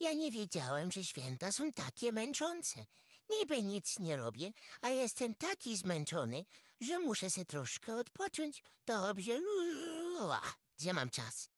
Ja nie wiedziałem, że święta są takie męczące. Niby nic nie robię, a jestem taki zmęczony, że muszę się troszkę odpocząć. Dobrze, gdzie mam czas?